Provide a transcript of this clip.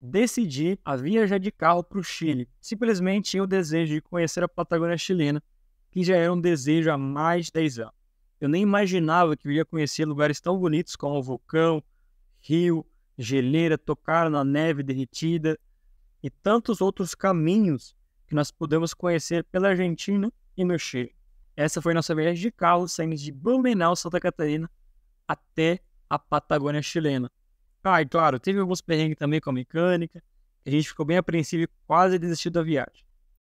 decidi a viajar de carro para o Chile. Simplesmente tinha o desejo de conhecer a Patagônia chilena, que já era um desejo há mais de 10 anos. Eu nem imaginava que eu ia conhecer lugares tão bonitos como o vulcão, rio, geleira, tocar na neve derretida e tantos outros caminhos que nós podemos conhecer pela Argentina e no Chile. Essa foi nossa viagem de carro, saindo de Blumenau, Santa Catarina, até a Patagônia chilena. Ah, e claro, teve alguns perrengues também com a mecânica, a gente ficou bem apreensivo e quase desistiu da viagem.